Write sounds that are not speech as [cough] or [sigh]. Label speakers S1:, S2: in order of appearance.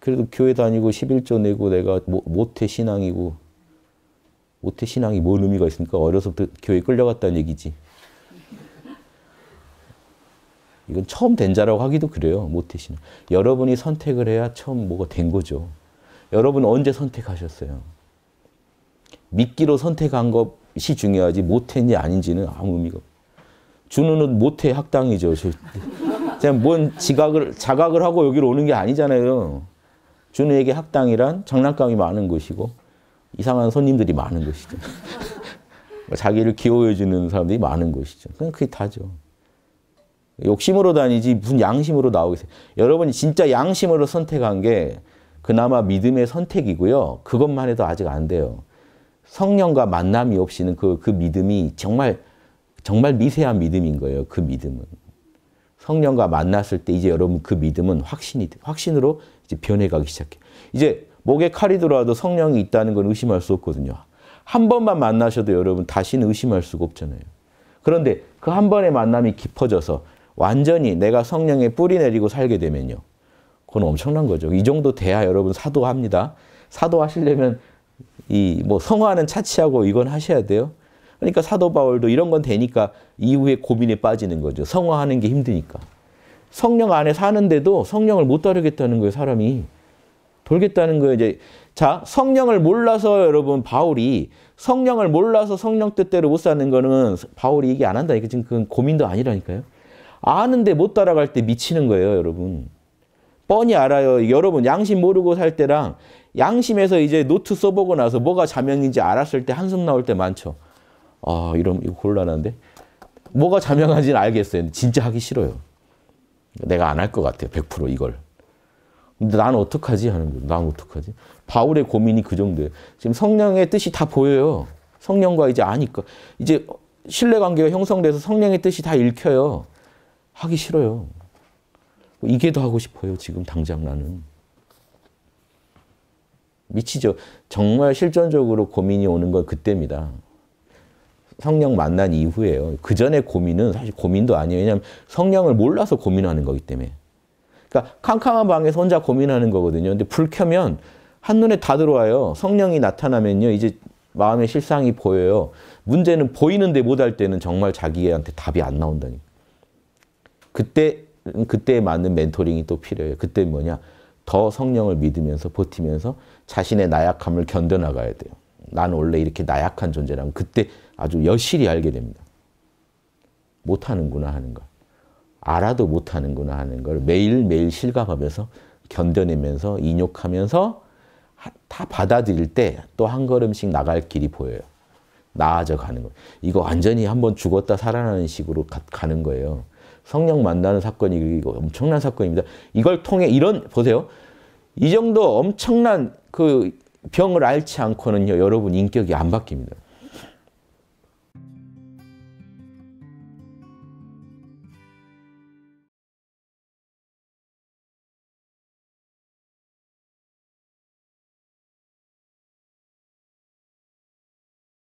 S1: 그래도 교회 다니고 11조 내고 내가 모, 모태 신앙이고 모태 신앙이 뭔 의미가 있습니까? 어려서부터 그 교회 끌려갔다는 얘기지. 이건 처음 된 자라고 하기도 그래요. 모태 신앙. 여러분이 선택을 해야 처음 뭐가 된 거죠. 여러분 언제 선택하셨어요? 믿기로 선택한 것이 중요하지 못했니 아닌지는 아무 의미가 주는 못해 학당이죠. 그냥 뭔 지각을 자각을 하고 여기로 오는 게 아니잖아요. 준우에게 학당이란 장난감이 많은 곳이고 이상한 손님들이 많은 곳이죠. [laughs] 뭐 자기를 기호해주는 사람들이 많은 곳이죠. 그냥 그게 다죠. 욕심으로 다니지 무슨 양심으로 나오겠어요. 여러분이 진짜 양심으로 선택한 게 그나마 믿음의 선택이고요. 그것만 해도 아직 안 돼요. 성령과 만남이 없이는 그, 그 믿음이 정말, 정말 미세한 믿음인 거예요. 그 믿음은. 성령과 만났을 때 이제 여러분 그 믿음은 확신이 확신으로 이제 변해가기 시작해. 요 이제 목에 칼이 들어와도 성령이 있다는 건 의심할 수 없거든요. 한 번만 만나셔도 여러분 다시는 의심할 수가 없잖아요. 그런데 그 한 번의 만남이 깊어져서 완전히 내가 성령에 뿌리 내리고 살게 되면요. 그건 엄청난 거죠. 이 정도 돼야 여러분 사도합니다. 사도하시려면 이 뭐 성화는 차치하고 이건 하셔야 돼요. 그러니까 사도 바울도 이런 건 되니까 이후에 고민에 빠지는 거죠. 성화하는 게 힘드니까. 성령 안에 사는데도 성령을 못 따르겠다는 거예요, 사람이. 돌겠다는 거예요, 이제. 자, 성령을 몰라서 여러분 바울이 성령을 몰라서 성령 뜻대로 못 사는 거는 바울이 얘기 안 한다니까 지금 그건 고민도 아니라니까요. 아는데 못 따라갈 때 미치는 거예요, 여러분. 뻔히 알아요. 여러분 양심 모르고 살 때랑 양심에서 이제 노트 써보고 나서 뭐가 자명인지 알았을 때 한숨 나올 때 많죠. 아, 이런, 이거 곤란한데? 뭐가 자명한지는 알겠어요. 진짜 하기 싫어요. 내가 안 할 것 같아요. 100% 이걸. 근데 난 어떡하지? 하는 거예요. 난 어떡하지? 바울의 고민이 그 정도예요. 지금 성령의 뜻이 다 보여요. 성령과 이제 아니까. 이제 신뢰관계가 형성돼서 성령의 뜻이 다 읽혀요. 하기 싫어요. 뭐 이게 더 하고 싶어요. 지금 당장 나는. 미치죠. 정말 실존적으로 고민이 오는 건 그때입니다. 성령 만난 이후에요. 그 전에 고민은 사실 고민도 아니에요. 왜냐하면 성령을 몰라서 고민하는 거기 때문에. 그러니까 캄캄한 방에서 혼자 고민하는 거거든요. 근데 불 켜면 한눈에 다 들어와요. 성령이 나타나면요. 이제 마음의 실상이 보여요. 문제는 보이는데 못할 때는 정말 자기한테 답이 안 나온다니. 까 그때 그때에 맞는 멘토링이 또 필요해요. 그때 뭐냐? 더 성령을 믿으면서 버티면서 자신의 나약함을 견뎌 나가야 돼요. 난 원래 이렇게 나약한 존재라면 그때 아주 여실히 알게 됩니다. 못하는구나 하는 걸. 알아도 못하는구나 하는 걸 매일매일 실감하면서 견뎌내면서 인욕하면서 다 받아들일 때 또 한 걸음씩 나갈 길이 보여요. 나아져 가는 거. 이거 완전히 한번 죽었다 살아나는 식으로 가, 는 거예요. 성령 만나는 사건이 이거 엄청난 사건입니다. 이걸 통해 이런 보세요. 이 정도 엄청난 그 병을 앓지 않고는요, 여러분 인격이 안 바뀝니다.